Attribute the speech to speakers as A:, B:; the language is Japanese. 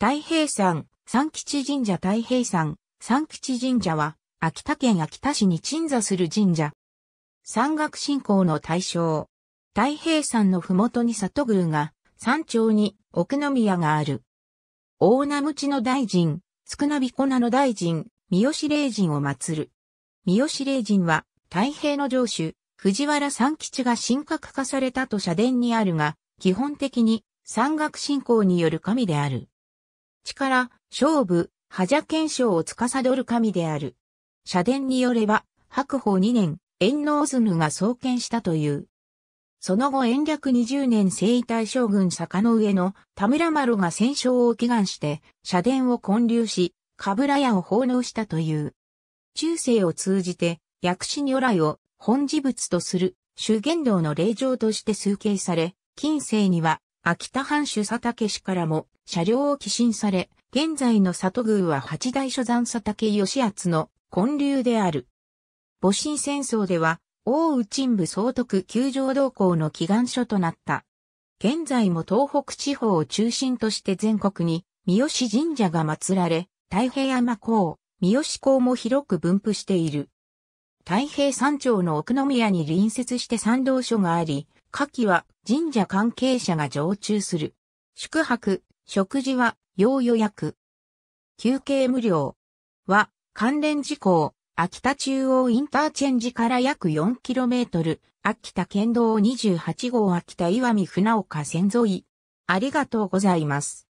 A: 太平山、三吉神社太平山、三吉神社は、秋田県秋田市に鎮座する神社。山岳信仰の対象。太平山のふもとに里宮が、山頂に奥宮がある。大名知の大臣、少なびこなの大臣、三好霊人を祀る。三好霊人は、太平の城主、藤原三吉が神格化されたと社殿にあるが、基本的に山岳信仰による神である。力、勝負、覇者検証を司る神である。社殿によれば、白鵬2年、炎能住が創建したという。その後延暦20年征夷大将軍坂の上の田村丸が戦勝を祈願して、社殿を建立し、かぶら屋を奉納したという。中世を通じて、薬師如来を本事物とする、修験道の霊場として崇敬され、近世には秋田藩主佐竹氏からも車両を寄進され、現在の里宮は八大所山佐竹義厚の建立である。戊辰戦争では、大宇鎮部総督九条同行の祈願所となった。現在も東北地方を中心として全国に三好神社が祀られ、太平山港、三好港も広く分布している。太平山頂の奥宮に隣接して参道所があり、夏季は神社関係者が常駐する。宿泊、食事は要予約。休憩無料は関連事項、秋田中央インターチェンジから約 4km、秋田県道28号秋田岩見船岡線沿い。ありがとうございます。